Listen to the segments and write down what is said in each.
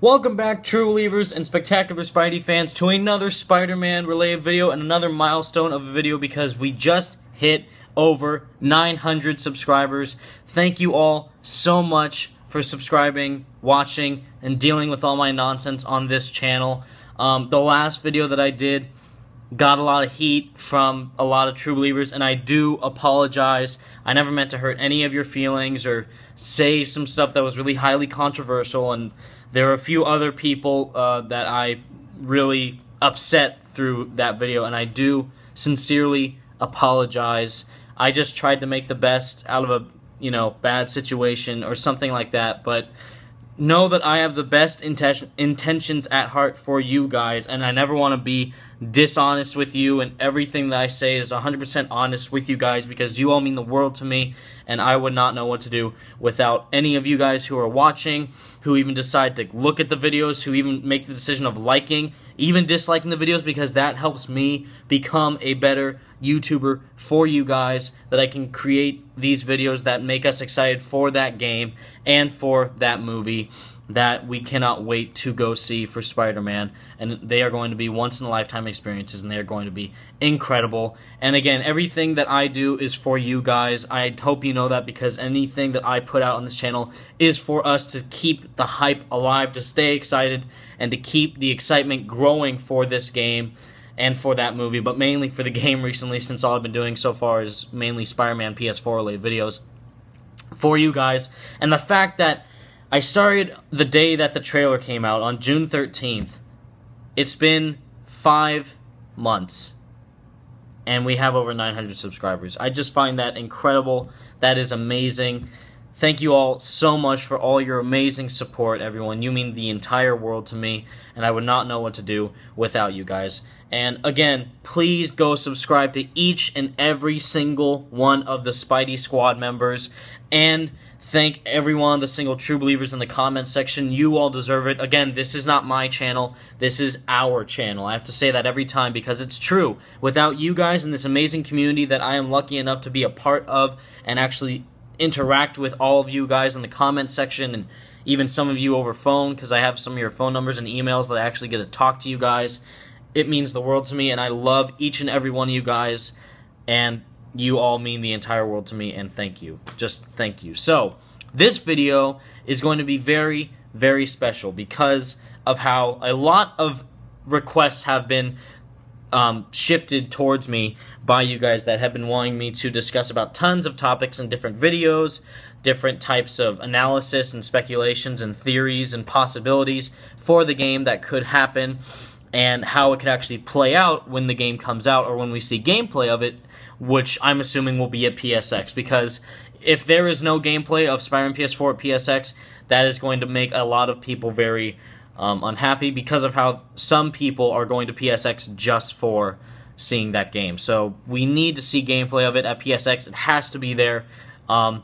Welcome back, true believers and spectacular Spidey fans, to another Spider-Man related video and another milestone of a video because we just hit over 900 subscribers. Thank you all so much for subscribing, watching, and dealing with all my nonsense on this channel. Um, the last video that I did got a lot of heat from a lot of true believers, and I do apologize. I never meant to hurt any of your feelings or say some stuff that was really highly controversial and there are a few other people uh, that I really upset through that video, and I do sincerely apologize. I just tried to make the best out of a you know bad situation or something like that, but know that I have the best inten- intentions at heart for you guys, and I never want to be dishonest with you, and everything that I say is 100% honest with you guys because you all mean the world to me, and I would not know what to do without any of you guys who are watching, who even decide to look at the videos, who even make the decision of liking even disliking the videos because that helps me become a better YouTuber for you guys that I can create these videos that make us excited for that game and for that movie that we cannot wait to go see for Spider Man. And they are going to be once in a lifetime experiences and they are going to be incredible. And again, everything that I do is for you guys. I hope you know that because anything that I put out on this channel is for us to keep the hype alive, to stay excited, and to keep the excitement growing for this game and for that movie, but mainly for the game recently since all I've been doing so far is mainly Spider Man PS4 related videos for you guys. And the fact that I started the day that the trailer came out on June 13th. It's been five months. And we have over 900 subscribers. I just find that incredible. That is amazing. Thank you all so much for all your amazing support, everyone. You mean the entire world to me, and I would not know what to do without you guys. And again, please go subscribe to each and every single one of the Spidey Squad members and thank everyone, the single true believers in the comment section. You all deserve it. Again, this is not my channel. This is our channel. I have to say that every time because it's true. Without you guys and this amazing community that I am lucky enough to be a part of and actually interact with all of you guys in the comment section and even some of you over phone because I have some of your phone numbers and emails that I actually get to talk to you guys. It means the world to me and I love each and every one of you guys. And you all mean the entire world to me, and thank you. Just thank you. So, this video is going to be very, very special because of how a lot of requests have been um, shifted towards me by you guys that have been wanting me to discuss about tons of topics and different videos, different types of analysis and speculations and theories and possibilities for the game that could happen and how it could actually play out when the game comes out or when we see gameplay of it, which I'm assuming will be at PSX. Because if there is no gameplay of Spider-Man PS4 at PSX, that is going to make a lot of people very um, unhappy because of how some people are going to PSX just for seeing that game. So we need to see gameplay of it at PSX. It has to be there. Um,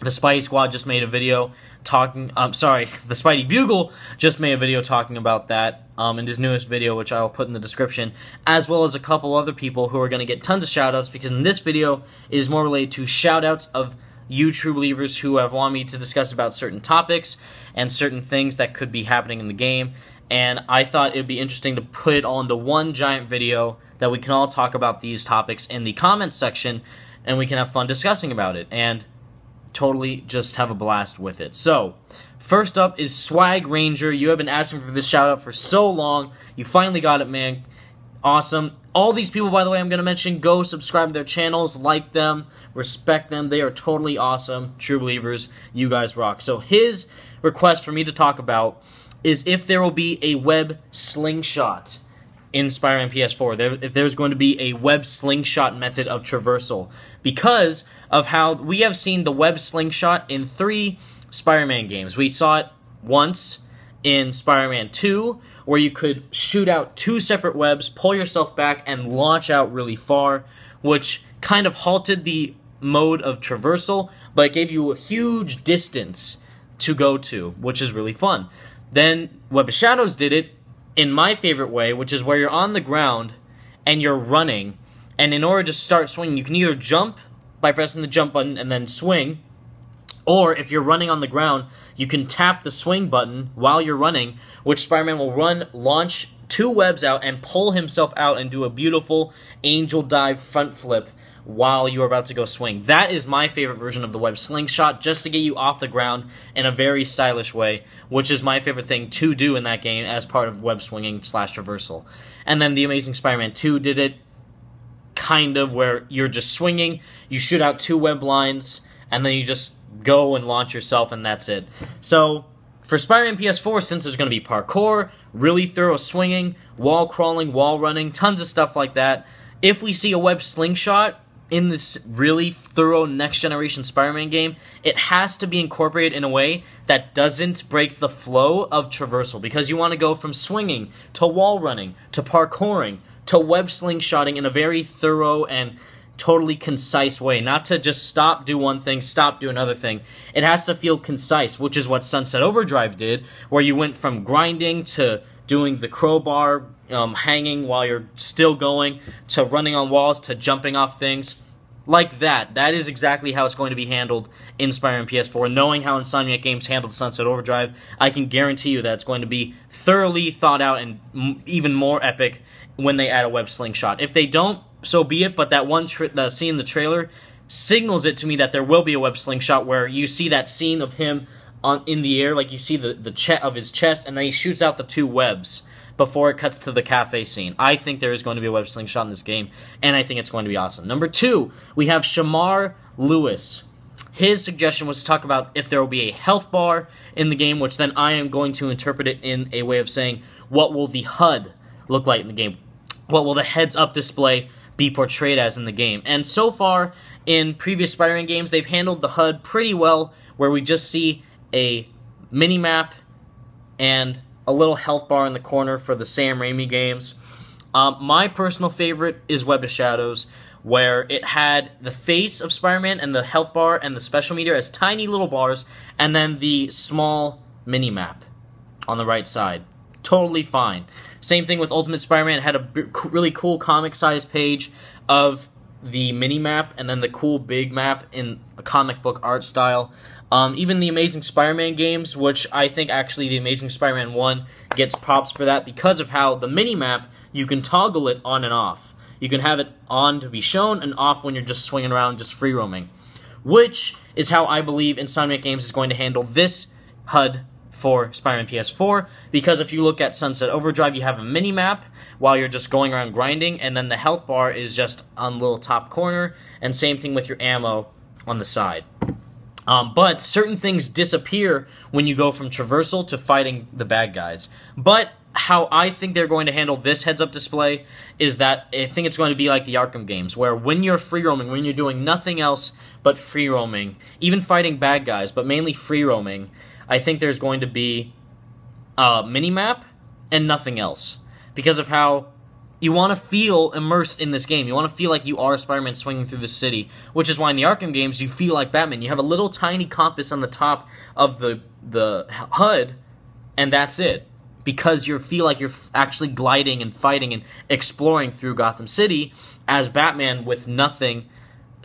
the Spidey Squad just made a video talking. I'm um, sorry, the Spidey Bugle just made a video talking about that um, in his newest video, which I will put in the description, as well as a couple other people who are going to get tons of shoutouts because in this video it is more related to shoutouts of you true believers who have wanted me to discuss about certain topics and certain things that could be happening in the game. And I thought it'd be interesting to put it all into one giant video that we can all talk about these topics in the comments section and we can have fun discussing about it. And totally just have a blast with it. So, first up is Swag Ranger. You have been asking for this shout out for so long. You finally got it, man. Awesome. All these people, by the way, I'm going to mention, go subscribe to their channels, like them, respect them. They are totally awesome. True believers. You guys rock. So, his request for me to talk about is if there will be a web slingshot in Spider-Man PS4. There, if there's going to be a web slingshot method of traversal, because of how we have seen the web slingshot in three Spider-Man games. We saw it once in Spider-Man 2, where you could shoot out two separate webs, pull yourself back, and launch out really far, which kind of halted the mode of traversal, but it gave you a huge distance to go to, which is really fun. Then Web of Shadows did it, in my favorite way, which is where you're on the ground and you're running. And in order to start swinging, you can either jump by pressing the jump button and then swing, or if you're running on the ground, you can tap the swing button while you're running, which Spider Man will run, launch two webs out, and pull himself out and do a beautiful angel dive front flip while you're about to go swing. That is my favorite version of the web slingshot, just to get you off the ground in a very stylish way, which is my favorite thing to do in that game as part of web swinging slash traversal. And then The Amazing Spider-Man 2 did it kind of where you're just swinging, you shoot out two web lines, and then you just go and launch yourself, and that's it. So for Spider-Man PS4, since there's going to be parkour, really thorough swinging, wall crawling, wall running, tons of stuff like that, if we see a web slingshot, in this really thorough next generation Spider-Man game, it has to be incorporated in a way that doesn't break the flow of traversal because you want to go from swinging to wall running to parkouring to web slingshotting in a very thorough and totally concise way, not to just stop, do one thing, stop, do another thing. It has to feel concise, which is what Sunset Overdrive did, where you went from grinding to doing the crowbar, um, hanging while you're still going, to running on walls, to jumping off things. Like that. That is exactly how it's going to be handled in spider and PS4. Knowing how Insomniac Games handled Sunset Overdrive, I can guarantee you that it's going to be thoroughly thought out and even more epic when they add a web slingshot. If they don't, so be it, but that one scene in the trailer signals it to me that there will be a web slingshot where you see that scene of him on in the air, like you see the the che- of his chest, and then he shoots out the two webs before it cuts to the cafe scene. I think there is going to be a web slingshot in this game, and I think it's going to be awesome. Number two, we have Shamar Lewis. His suggestion was to talk about if there will be a health bar in the game, which then I am going to interpret it in a way of saying, what will the HUD look like in the game? What will the heads up display be portrayed as in the game? And so far, in previous Spider Man games, they've handled the HUD pretty well, where we just see a mini map, and a little health bar in the corner for the Sam Raimi games. Um, my personal favorite is Web of Shadows, where it had the face of Spider Man and the health bar and the special meter as tiny little bars, and then the small mini map on the right side. Totally fine. Same thing with Ultimate Spider Man, had a b- really cool comic sized page of the mini map and then the cool big map in a comic book art style. Um, even the Amazing Spider-Man games, which I think actually the Amazing Spider-Man 1 gets props for that because of how the mini-map, you can toggle it on and off. You can have it on to be shown and off when you're just swinging around, just free roaming. Which is how I believe Insomniac Games is going to handle this HUD for Spider-Man PS4 because if you look at Sunset Overdrive, you have a mini map while you're just going around grinding, and then the health bar is just on the little top corner, and same thing with your ammo on the side. Um, but certain things disappear when you go from traversal to fighting the bad guys. But how I think they're going to handle this heads up display is that I think it's going to be like the Arkham games, where when you're free roaming, when you're doing nothing else but free roaming, even fighting bad guys, but mainly free roaming, I think there's going to be a mini map and nothing else. Because of how you want to feel immersed in this game. You want to feel like you are Spider Man swinging through the city, which is why in the Arkham games you feel like Batman. You have a little tiny compass on the top of the the HUD, and that's it. Because you feel like you're actually gliding and fighting and exploring through Gotham City as Batman with nothing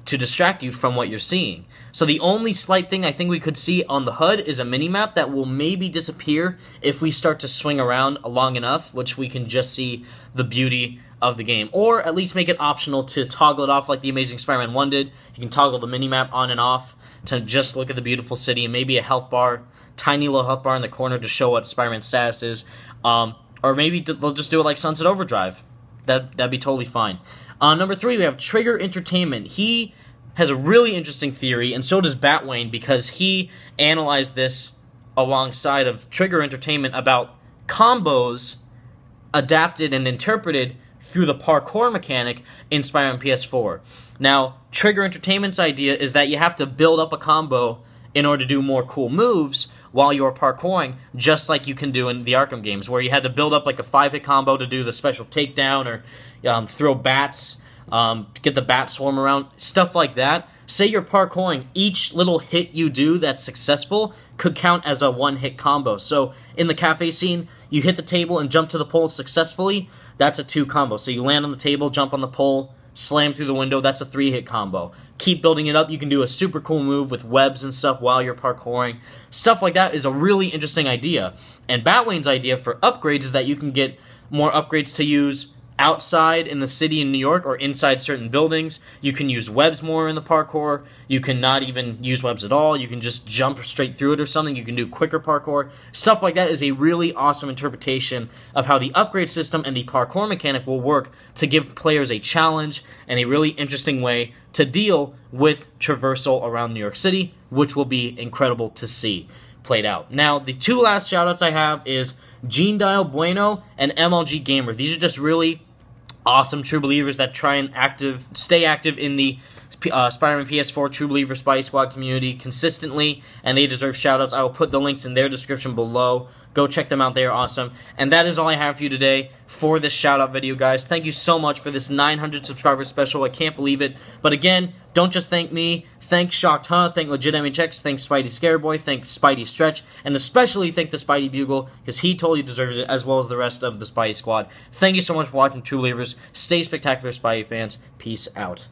to distract you from what you're seeing. So the only slight thing I think we could see on the HUD is a mini map that will maybe disappear if we start to swing around long enough, which we can just see the beauty of the game. Or at least make it optional to toggle it off like the Amazing Spider-Man 1 did. You can toggle the mini map on and off to just look at the beautiful city and maybe a health bar, tiny little health bar in the corner to show what Spider-Man's status is. Um, or maybe they'll just do it like Sunset Overdrive. That, that'd be totally fine. Uh, number three, we have Trigger Entertainment. He has a really interesting theory, and so does Batwayne, because he analyzed this alongside of Trigger Entertainment about combos adapted and interpreted through the parkour mechanic Spider-Man PS4. Now, Trigger Entertainment's idea is that you have to build up a combo in order to do more cool moves, while you are parkouring, just like you can do in the Arkham games, where you had to build up like a five hit combo to do the special takedown or um, throw bats, um, get the bat swarm around, stuff like that. Say you're parkouring, each little hit you do that's successful could count as a one hit combo. So in the cafe scene, you hit the table and jump to the pole successfully, that's a two combo. So you land on the table, jump on the pole, slam through the window. That's a three hit combo. Keep building it up. You can do a super cool move with webs and stuff while you're parkouring. Stuff like that is a really interesting idea. And Batwing's idea for upgrades is that you can get more upgrades to use outside in the city in New York or inside certain buildings. You can use webs more in the parkour. You can not even use webs at all. You can just jump straight through it or something. You can do quicker parkour. Stuff like that is a really awesome interpretation of how the upgrade system and the parkour mechanic will work to give players a challenge and a really interesting way to deal with traversal around New York City, which will be incredible to see played out. Now, the two last shoutouts I have is Gene Dial Bueno and MLG Gamer. These are just really awesome true believers that try and active stay active in the uh, Spider-Man PS4 True Believer Spy Squad community consistently, and they deserve shoutouts. I will put the links in their description below. Go check them out; they are awesome. And that is all I have for you today for this shoutout video, guys. Thank you so much for this 900 subscriber special. I can't believe it. But again, don't just thank me. Thank Shocked Huh. Thank Legit MHX. Thank Spidey Scareboy. Thank Spidey Stretch. And especially thank the Spidey Bugle because he totally deserves it as well as the rest of the Spidey Squad. Thank you so much for watching, True Believers. Stay spectacular, Spidey fans. Peace out.